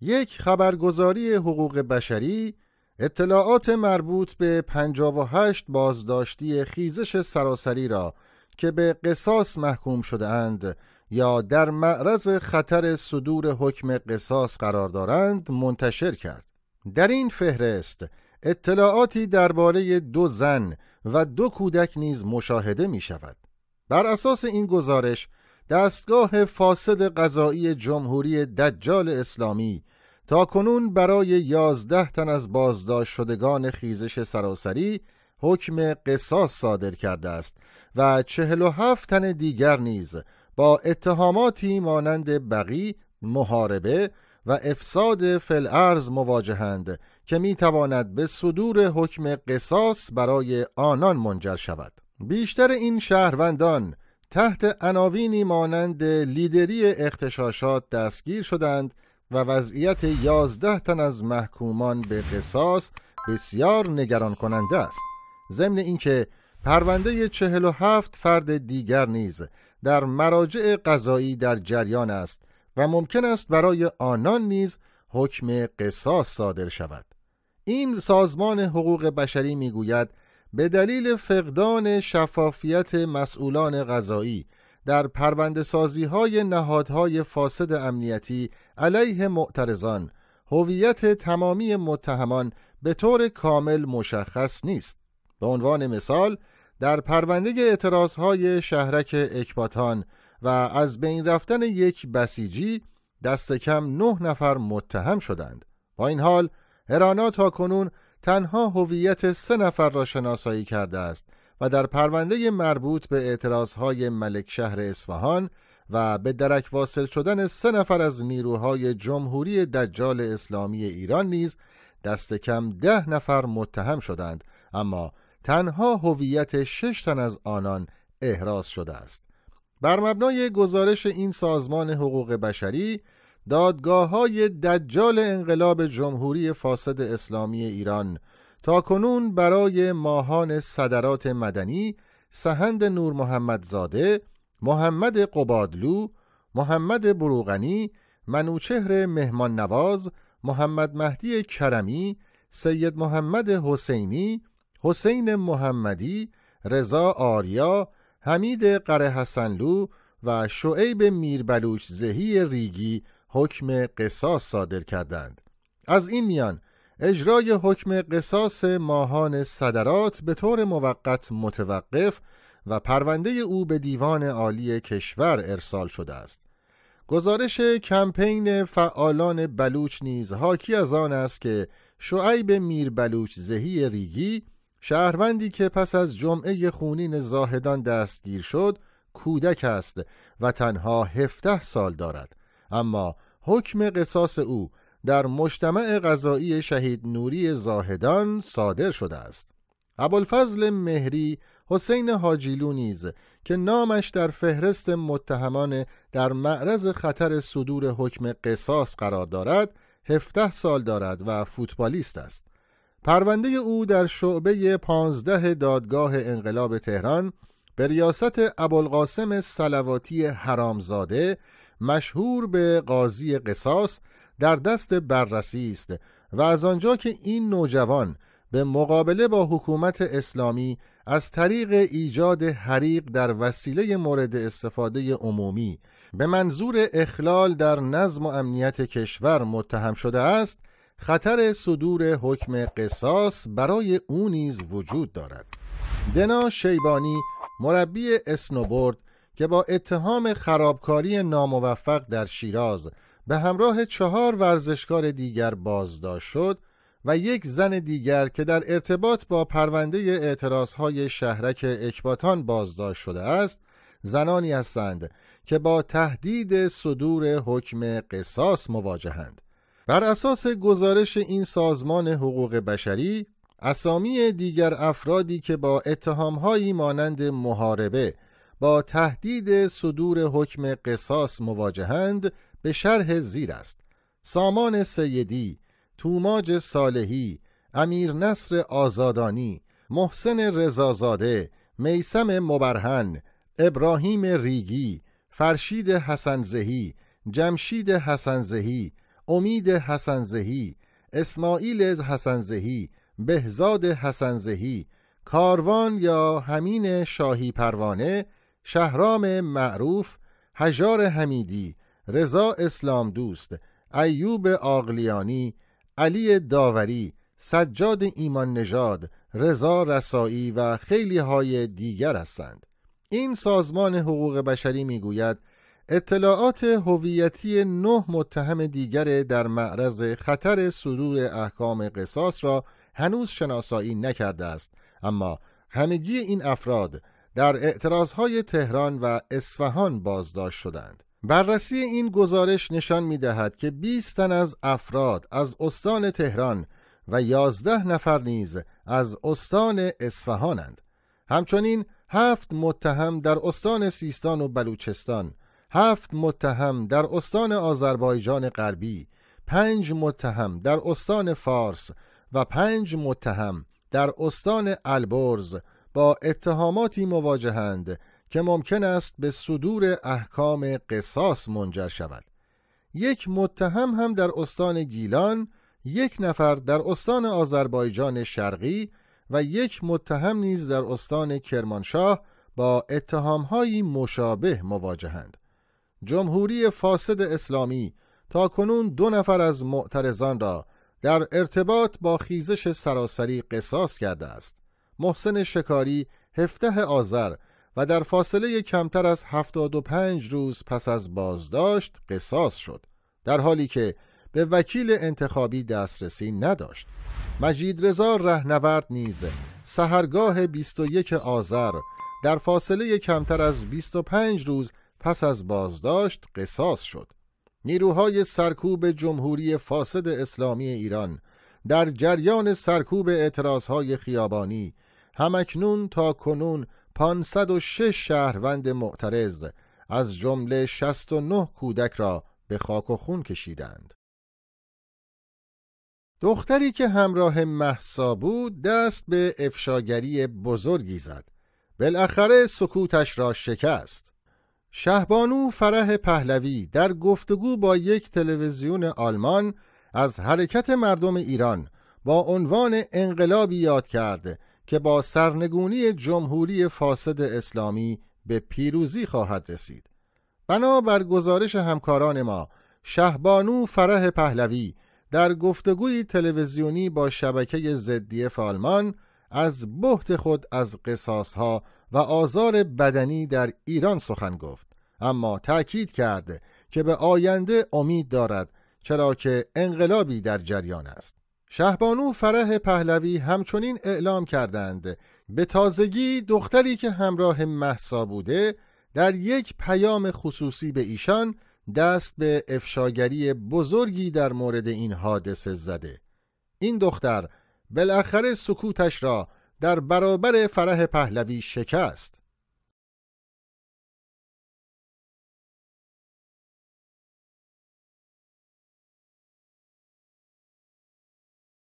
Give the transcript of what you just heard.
یک خبرگزاری حقوق بشری اطلاعات مربوط به 58 بازداشتی خیزش سراسری را که به قصاص محکوم شده اند یا در معرض خطر صدور حکم قصاص قرار دارند منتشر کرد. در این فهرست اطلاعاتی درباره دو زن و دو کودک نیز مشاهده می شود. بر اساس این گزارش دستگاه فاسد قضایی جمهوری دجال اسلامی تا کنون برای یازده تن از بازداشت شدگان خیزش سراسری حکم قصاص صادر کرده است و چهل و هفت تن دیگر نیز با اتهاماتی مانند بقی، محاربه و افساد فلعرز مواجهند که می تواند به صدور حکم قصاص برای آنان منجر شود. بیشتر این شهروندان تحت عناوینی مانند لیدری اختشاشات دستگیر شدند و وضعیت یازده تن از محکومان به قصاص بسیار نگران کننده است ضمن اینکه پرونده هفت فرد دیگر نیز در مراجع قضایی در جریان است و ممکن است برای آنان نیز حکم قصاص صادر شود این سازمان حقوق بشری میگوید به دلیل فقدان شفافیت مسئولان قضایی در پرونده سازی های نهادهای فاسد امنیتی علیه معترضان هویت تمامی متهمان به طور کامل مشخص نیست به عنوان مثال در پرونده اعتراض های شهرک اکباتان و از بین رفتن یک بسیجی دست کم نه نفر متهم شدند با این حال هرانا تا کنون تنها هویت سه نفر را شناسایی کرده است و در پرونده مربوط به اعتراضهای ملک شهر اصفهان و به درک واصل شدن سه نفر از نیروهای جمهوری دجال اسلامی ایران نیز دست کم ده نفر متهم شدند اما تنها هویت شش تن از آنان احراز شده است بر مبنای گزارش این سازمان حقوق بشری دادگاه های دجال انقلاب جمهوری فاسد اسلامی ایران تا کنون برای ماهان صدرات مدنی سهند نور محمد زاده، محمد قبادلو، محمد بروغنی، منوچهر مهمان نواز، محمد مهدی کرمی، سید محمد حسینی، حسین محمدی، رضا آریا، حمید قره حسنلو و شعیب میربلوچ زهی ریگی حکم قصاص صادر کردند. از این میان اجرای حکم قصاص ماهان صدرات به طور موقت متوقف و پرونده او به دیوان عالی کشور ارسال شده است گزارش کمپین فعالان بلوچ نیز حاکی از آن است که شعیب میر بلوچ زهی ریگی شهروندی که پس از جمعه خونین زاهدان دستگیر شد کودک است و تنها 17 سال دارد اما حکم قصاص او در مجتمع غذایی شهید نوری زاهدان صادر شده است. ابوالفضل مهری حسین حاجیلو نیز که نامش در فهرست متهمان در معرض خطر صدور حکم قصاص قرار دارد 17 سال دارد و فوتبالیست است پرونده او در شعبه 15 دادگاه انقلاب تهران به ریاست ابوالقاسم سلواتی حرامزاده مشهور به قاضی قصاص در دست بررسی است و از آنجا که این نوجوان به مقابله با حکومت اسلامی از طریق ایجاد حریق در وسیله مورد استفاده عمومی به منظور اخلال در نظم و امنیت کشور متهم شده است خطر صدور حکم قصاص برای او نیز وجود دارد دنا شیبانی مربی اسنوبرد که با اتهام خرابکاری ناموفق در شیراز به همراه چهار ورزشکار دیگر بازداشت شد و یک زن دیگر که در ارتباط با پرونده اعتراضهای شهرک اکباتان بازداشت شده است زنانی هستند که با تهدید صدور حکم قصاص مواجهند بر اساس گزارش این سازمان حقوق بشری اسامی دیگر افرادی که با اتهامهایی مانند محاربه با تهدید صدور حکم قصاص مواجهند به شرح زیر است سامان سیدی توماج صالحی امیر نصر آزادانی محسن رضازاده میسم مبرهن ابراهیم ریگی فرشید حسنزهی جمشید حسنزهی امید حسنزهی اسماعیل حسنزهی بهزاد حسنزهی کاروان یا همین شاهی پروانه شهرام معروف هجار حمیدی رضا اسلام دوست ایوب آقلیانی علی داوری سجاد ایمان نژاد رضا رسایی و خیلی های دیگر هستند این سازمان حقوق بشری میگوید اطلاعات هویتی نه متهم دیگر در معرض خطر صدور احکام قصاص را هنوز شناسایی نکرده است اما همگی این افراد در اعتراضهای تهران و اصفهان بازداشت شدند بررسی این گزارش نشان می دهد که 20 تن از افراد از استان تهران و 11 نفر نیز از استان اصفهانند. همچنین هفت متهم در استان سیستان و بلوچستان، هفت متهم در استان آذربایجان غربی، پنج متهم در استان فارس و پنج متهم در استان البرز با اتهاماتی مواجهند که ممکن است به صدور احکام قصاص منجر شود یک متهم هم در استان گیلان یک نفر در استان آذربایجان شرقی و یک متهم نیز در استان کرمانشاه با اتهامهایی مشابه مواجهند جمهوری فاسد اسلامی تا کنون دو نفر از معترضان را در ارتباط با خیزش سراسری قصاص کرده است محسن شکاری هفته آذر و در فاصله کمتر از 75 روز پس از بازداشت قصاص شد در حالی که به وکیل انتخابی دسترسی نداشت مجید رضا رهنورد نیز سهرگاه 21 آذر در فاصله کمتر از 25 روز پس از بازداشت قصاص شد نیروهای سرکوب جمهوری فاسد اسلامی ایران در جریان سرکوب اعتراضهای خیابانی همکنون تا کنون 506 شهروند معترض از جمله 69 کودک را به خاک و خون کشیدند. دختری که همراه محسا بود دست به افشاگری بزرگی زد. بالاخره سکوتش را شکست. شهبانو فرح پهلوی در گفتگو با یک تلویزیون آلمان از حرکت مردم ایران با عنوان انقلابی یاد کرده که با سرنگونی جمهوری فاسد اسلامی به پیروزی خواهد رسید بنا بر گزارش همکاران ما شهبانو فرح پهلوی در گفتگوی تلویزیونی با شبکه زدی فالمان از بحت خود از قصاص ها و آزار بدنی در ایران سخن گفت اما تأکید کرده که به آینده امید دارد چرا که انقلابی در جریان است شهبانو فرح پهلوی همچنین اعلام کردند به تازگی دختری که همراه محسا بوده در یک پیام خصوصی به ایشان دست به افشاگری بزرگی در مورد این حادثه زده این دختر بالاخره سکوتش را در برابر فرح پهلوی شکست